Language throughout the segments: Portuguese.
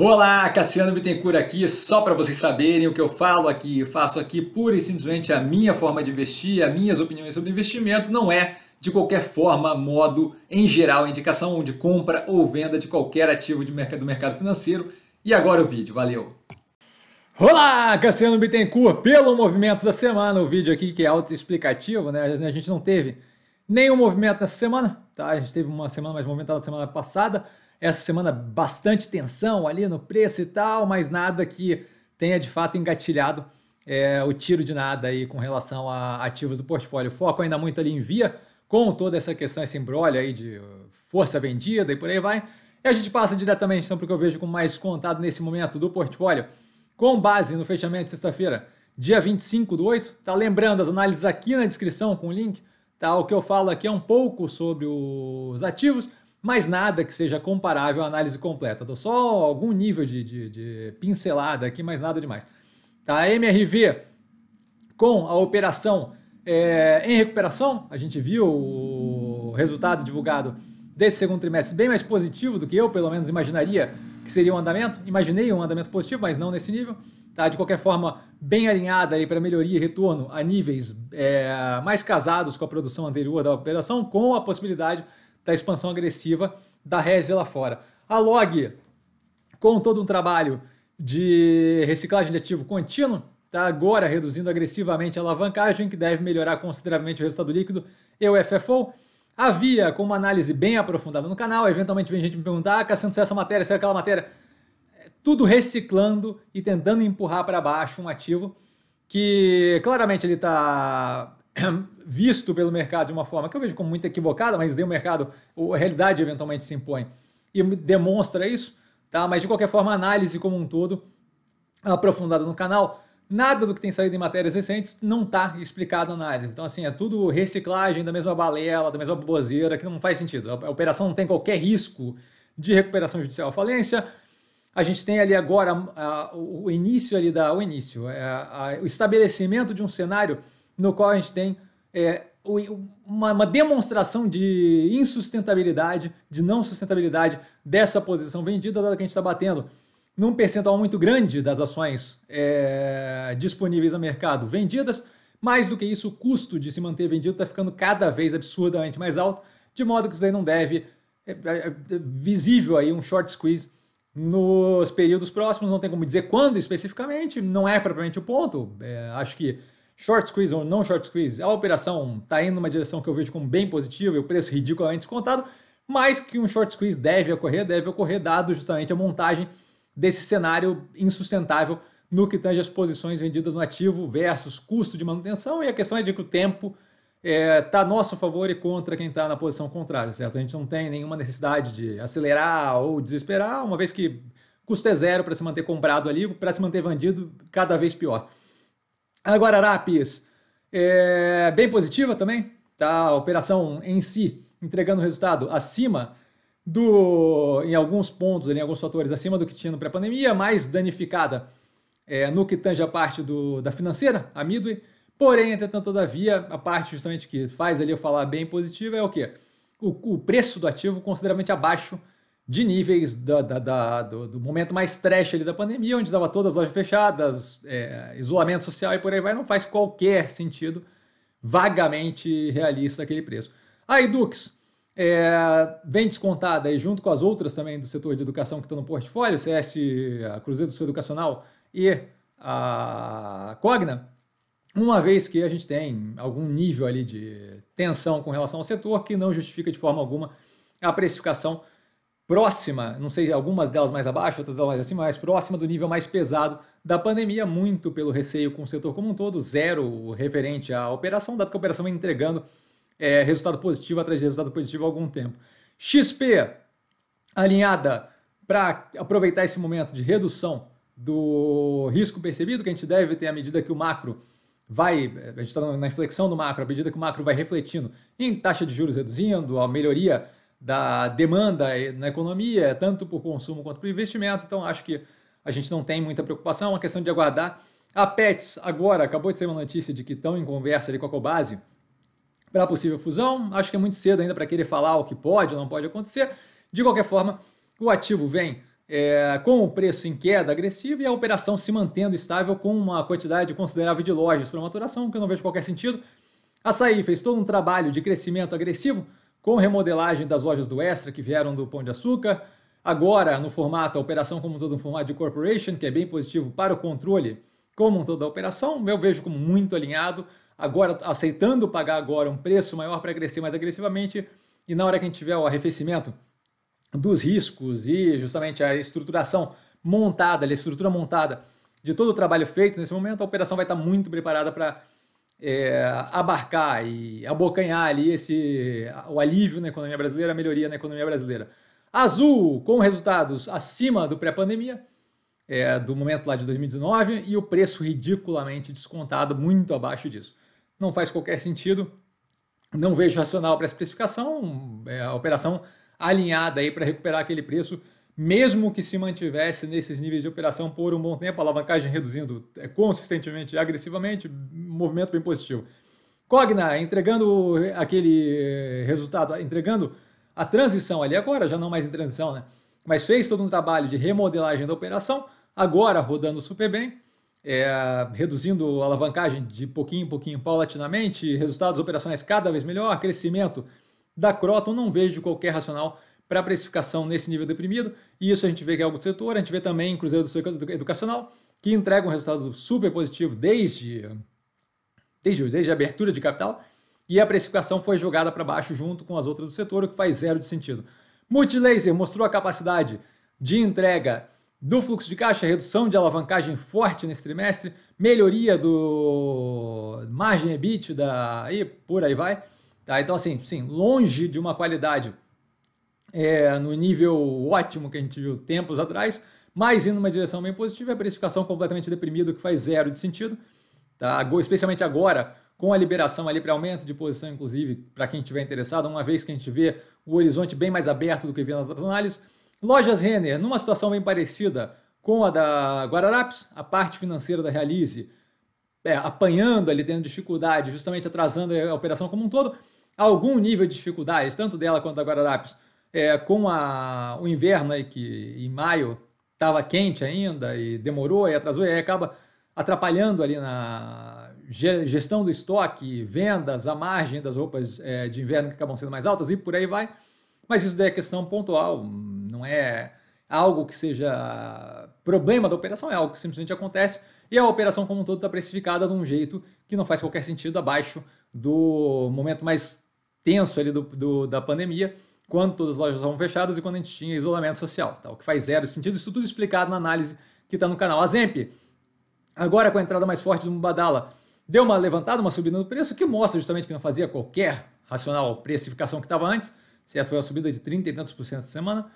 Olá, Cassiano Bittencourt aqui, só para vocês saberem o que eu falo aqui, eu faço aqui pura e simplesmente a minha forma de investir, as minhas opiniões sobre investimento, não é de qualquer forma, modo, em geral, indicação de compra ou venda de qualquer ativo de mercado, do mercado financeiro. E agora o vídeo, valeu! Olá, Cassiano Bittencourt, pelo movimento da Semana, o vídeo aqui que é autoexplicativo, né? A gente não teve nenhum movimento nessa semana, tá? A gente teve uma semana mais movimentada na semana passada, essa semana bastante tensão ali no preço e tal, mas nada que tenha de fato engatilhado é, o tiro de nada aí com relação a ativos do portfólio. O foco ainda muito ali em via, com toda essa questão, esse embrolho aí de força vendida e por aí vai. E a gente passa diretamente então porque eu vejo como mais contado nesse momento do portfólio, com base no fechamento de sexta-feira, dia 25 do 8. Tá lembrando, as análises aqui na descrição com o link, tá? O que eu falo aqui é um pouco sobre os ativos mas nada que seja comparável à análise completa. Dou só algum nível de, de, de pincelada aqui, mas nada demais. Tá, a MRV com a operação é, em recuperação, a gente viu o resultado divulgado desse segundo trimestre bem mais positivo do que eu, pelo menos, imaginaria que seria um andamento. Imaginei um andamento positivo, mas não nesse nível. Tá? De qualquer forma, bem alinhada para melhoria e retorno a níveis é, mais casados com a produção anterior da operação, com a possibilidade da expansão agressiva da RESE lá fora. A Log, com todo um trabalho de reciclagem de ativo contínuo, está agora reduzindo agressivamente a alavancagem, que deve melhorar consideravelmente o resultado líquido e o FFO. A Via, com uma análise bem aprofundada no canal, eventualmente vem gente me perguntar, ah, Cassiano, se é essa matéria, se é aquela matéria. É tudo reciclando e tentando empurrar para baixo um ativo que claramente ele está visto pelo mercado de uma forma que eu vejo como muito equivocada, mas daí o mercado, a realidade eventualmente se impõe e demonstra isso, tá? Mas de qualquer forma, análise como um todo aprofundada no canal, nada do que tem saído em matérias recentes não está explicado na análise. Então assim, é tudo reciclagem da mesma balela, da mesma boboseira, que não faz sentido. A operação não tem qualquer risco de recuperação judicial falência. A gente tem ali agora a, o início ali da o início, é, a, o estabelecimento de um cenário no qual a gente tem é, uma, uma, demonstração de insustentabilidade, de não sustentabilidade dessa posição vendida, dada que a gente está batendo num percentual muito grande das ações é, disponíveis no mercado vendidas. Mais do que isso, o custo de se manter vendido está ficando cada vez absurdamente mais alto, de modo que isso aí não deve é, é, é, visível aí um short squeeze nos períodos próximos, não tem como dizer quando especificamente, não é propriamente o ponto. É, acho que Short squeeze ou não short squeeze, a operação está indo numa direção que eu vejo como bem positiva e o preço ridiculamente descontado, mas que um short squeeze deve ocorrer, deve ocorrer, dado justamente a montagem desse cenário insustentável no que tange as posições vendidas no ativo versus custo de manutenção, e a questão é de que o tempo está é, tá a nosso favor e contra quem está na posição contrária, certo? A gente não tem nenhuma necessidade de acelerar ou desesperar, uma vez que custo é zero para se manter comprado ali, para se manter vendido, cada vez pior. A Guararapes é bem positiva também, tá? A operação em si entregando resultado acima do, em alguns pontos, em alguns fatores, acima do que tinha no pré-pandemia, mais danificada é, no que tange a parte do, da financeira, a Midway. Porém, entretanto, todavia, a parte justamente que faz ali eu falar bem positiva é o quê? O, o preço do ativo consideravelmente abaixo de níveis da, da, da, do, do, momento mais trash ali da pandemia, onde dava todas as lojas fechadas, é, isolamento social e por aí vai, não faz qualquer sentido vagamente realista aquele preço. A Edux é, vem descontada e junto com as outras também do setor de educação que estão no portfólio, CS, a Cruzeiro do Sul Educacional e a Cogna, uma vez que a gente tem algum nível ali de tensão com relação ao setor que não justifica de forma alguma a precificação próxima, não sei, algumas delas mais abaixo, outras delas mais acima, mais próxima do nível mais pesado da pandemia, muito pelo receio com o setor como um todo, zero referente à operação, dado que a operação vem entregando é, resultado positivo atrás de resultado positivo há algum tempo. XP alinhada para aproveitar esse momento de redução do risco percebido que a gente deve ter à medida que o macro vai, a gente está na inflexão do macro, à medida que o macro vai refletindo em taxa de juros reduzindo, a melhoria da demanda na economia, tanto por consumo quanto por investimento. Então, acho que a gente não tem muita preocupação, é uma questão de aguardar. A Pets, agora, acabou de ser uma notícia de que estão em conversa ali com a Cobase para possível fusão. Acho que é muito cedo ainda para querer falar o que pode ou não pode acontecer. De qualquer forma, o ativo vem é, com o preço em queda agressiva e a operação se mantendo estável com uma quantidade considerável de lojas para maturação, que eu não vejo qualquer sentido. A Açaí fez todo um trabalho de crescimento agressivo, com remodelagem das lojas do Extra que vieram do Pão de Açúcar, agora no formato, a operação como um todo, no formato de corporation, que é bem positivo para o controle como um todo da operação, eu vejo como muito alinhado, agora aceitando pagar agora um preço maior para crescer mais agressivamente, e na hora que a gente tiver o arrefecimento dos riscos e justamente a estruturação montada, a estrutura montada de todo o trabalho feito nesse momento, a operação vai estar muito preparada para é, abarcar e abocanhar ali esse o alívio na economia brasileira, a melhoria na economia brasileira. Azul com resultados acima do pré-pandemia, é, do momento lá de 2019, e o preço ridiculamente descontado, muito abaixo disso. Não faz qualquer sentido, não vejo racional para essa precificação, é, a operação alinhada aí para recuperar aquele preço mesmo que se mantivesse nesses níveis de operação por um bom tempo, a alavancagem reduzindo é, consistentemente e agressivamente, movimento bem positivo. Cogna entregando aquele eh, resultado, entregando a transição ali agora, já não mais em transição, né? Mas fez todo um trabalho de remodelagem da operação, agora rodando super bem, é, reduzindo a alavancagem de pouquinho em pouquinho, paulatinamente, resultados operacionais cada vez melhor, crescimento da Croton, não vejo qualquer racional para precificação nesse nível deprimido, e isso a gente vê que é algo do setor, a gente vê também em Cruzeiro do setor Educacional, que entrega um resultado super positivo desde, desde, desde a abertura de capital, e a precificação foi jogada para baixo junto com as outras do setor, o que faz zero de sentido. Multilaser mostrou a capacidade de entrega do fluxo de caixa, redução de alavancagem forte nesse trimestre, melhoria do margem EBIT e por aí vai. Tá? Então assim, sim, longe de uma qualidade é, no nível ótimo que a gente viu tempos atrás, mas indo numa direção bem positiva, a precificação completamente deprimida, que faz zero de sentido, tá? especialmente agora, com a liberação ali para aumento de posição, inclusive, para quem estiver interessado, uma vez que a gente vê o horizonte bem mais aberto do que vê nas análises. Lojas Renner, numa situação bem parecida com a da Guararapes, a parte financeira da Realize é, apanhando ali, tendo dificuldade, justamente atrasando a operação como um todo, algum nível de dificuldades, tanto dela quanto da Guararapes, é, com a, o inverno aí que em maio estava quente ainda e demorou e atrasou e aí acaba atrapalhando ali na gestão do estoque, vendas, a margem das roupas é, de inverno que acabam sendo mais altas e por aí vai. Mas isso daí é questão pontual, não é algo que seja problema da operação, é algo que simplesmente acontece e a operação como um todo está precificada de um jeito que não faz qualquer sentido abaixo do momento mais tenso ali do, do da pandemia quando todas as lojas estavam fechadas e quando a gente tinha isolamento social, tá? o que faz zero sentido. Isso tudo explicado na análise que está no canal. A Zemp, agora com a entrada mais forte do Mubadala, deu uma levantada, uma subida no preço, que mostra justamente que não fazia qualquer racional precificação que estava antes, certo? Foi uma subida de 30 e tantos por cento essa semana.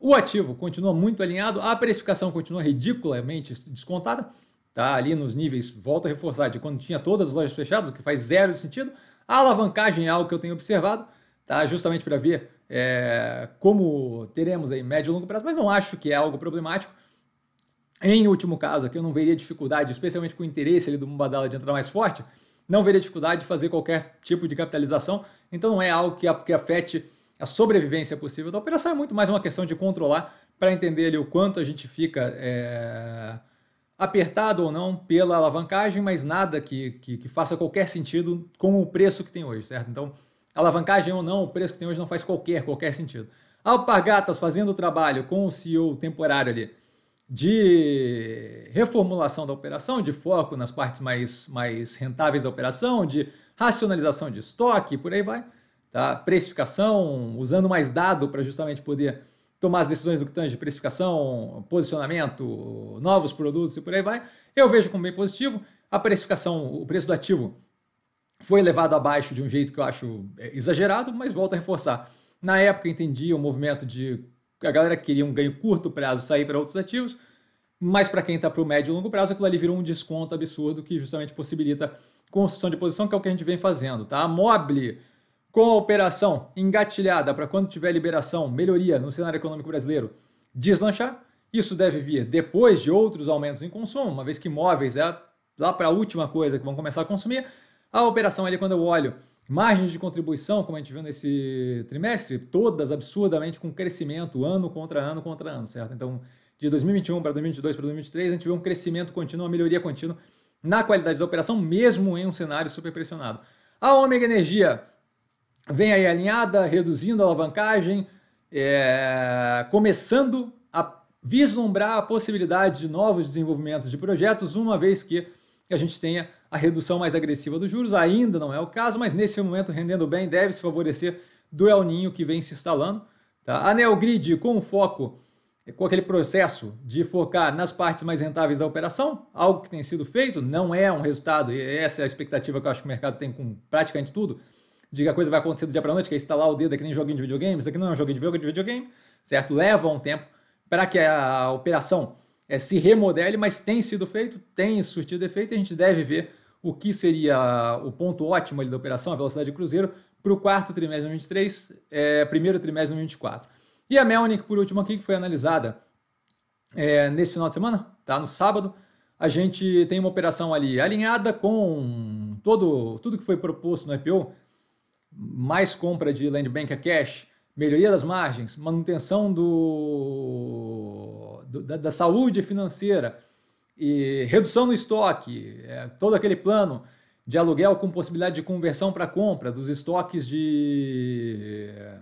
O ativo continua muito alinhado, a precificação continua ridiculamente descontada, tá ali nos níveis, volto a reforçar, de quando tinha todas as lojas fechadas, o que faz zero sentido. A alavancagem é algo que eu tenho observado, tá? justamente para ver é, como teremos aí médio e longo prazo, mas não acho que é algo problemático. Em último caso, aqui eu não veria dificuldade, especialmente com o interesse ali do Mubadala de entrar mais forte, não veria dificuldade de fazer qualquer tipo de capitalização, então não é algo que, que afete a sobrevivência possível da operação, é muito mais uma questão de controlar para entender ali o quanto a gente fica é, apertado ou não pela alavancagem, mas nada que, que, que faça qualquer sentido com o preço que tem hoje, certo? Então, alavancagem ou não, o preço que tem hoje não faz qualquer, qualquer sentido. Alpargatas fazendo o trabalho com o CEO temporário ali de reformulação da operação, de foco nas partes mais, mais rentáveis da operação, de racionalização de estoque, por aí vai. Tá? Precificação, usando mais dado para justamente poder tomar as decisões do que tange de precificação, posicionamento, novos produtos e por aí vai. Eu vejo como bem positivo a precificação, o preço do ativo foi levado abaixo de um jeito que eu acho é, exagerado, mas volto a reforçar. Na época entendi o movimento de a galera queria um ganho curto prazo sair para outros ativos, mas para quem está para o médio e longo prazo, aquilo ali virou um desconto absurdo que justamente possibilita construção de posição, que é o que a gente vem fazendo. Tá? A Mobile, com a operação engatilhada para quando tiver liberação, melhoria no cenário econômico brasileiro, deslanchar. Isso deve vir depois de outros aumentos em consumo, uma vez que imóveis é lá para a última coisa que vão começar a consumir. A operação ali, quando eu olho, margens de contribuição, como a gente viu nesse trimestre, todas absurdamente com crescimento ano contra ano contra ano, certo? Então, de 2021 para 2022 para 2023, a gente vê um crescimento contínuo, uma melhoria contínua na qualidade da operação, mesmo em um cenário super pressionado. A Ômega Energia vem aí alinhada, reduzindo a alavancagem, é, começando a vislumbrar a possibilidade de novos desenvolvimentos de projetos, uma vez que a gente tenha a redução mais agressiva dos juros. Ainda não é o caso, mas nesse momento rendendo bem deve se favorecer do El Ninho que vem se instalando. Tá? A Neogrid com foco, com aquele processo de focar nas partes mais rentáveis da operação, algo que tem sido feito, não é um resultado, e essa é a expectativa que eu acho que o mercado tem com praticamente tudo, de que a coisa vai acontecer do dia para noite, que é instalar o dedo, é nem joguinho de videogame, isso aqui não é um joguinho de é videogame, certo? Leva um tempo para que a operação é, se remodele, mas tem sido feito, tem surtido efeito, e a gente deve ver o que seria o ponto ótimo da operação, a velocidade de cruzeiro, para o quarto trimestre de 2023, é, primeiro trimestre de 2024. E a Melnik, por último aqui, que foi analisada é, nesse final de semana, tá? no sábado, a gente tem uma operação ali alinhada com todo, tudo que foi proposto no IPO, mais compra de land bank a cash, melhoria das margens, manutenção do, do da, da saúde financeira, e redução no estoque, é, todo aquele plano de aluguel com possibilidade de conversão para compra dos estoques de é,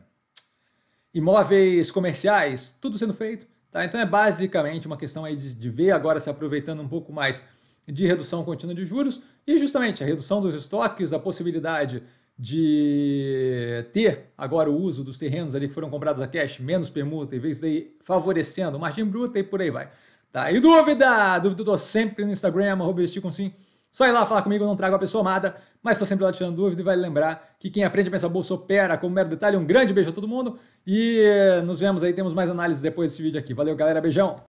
imóveis comerciais, tudo sendo feito. Tá? Então é basicamente uma questão aí de, de ver agora se aproveitando um pouco mais de redução contínua de juros e justamente a redução dos estoques, a possibilidade de ter agora o uso dos terrenos ali que foram comprados a cash, menos permuta, em vez de favorecendo margem bruta e por aí vai. Tá? E dúvida? Dúvida eu tô sempre no Instagram, arroba assim. Só ir lá falar comigo, eu não trago a pessoa amada, mas estou sempre lá tirando dúvida e vai vale lembrar que quem aprende a pensar bolsa opera como mero detalhe. Um grande beijo a todo mundo e nos vemos aí, temos mais análises depois desse vídeo aqui. Valeu, galera, beijão!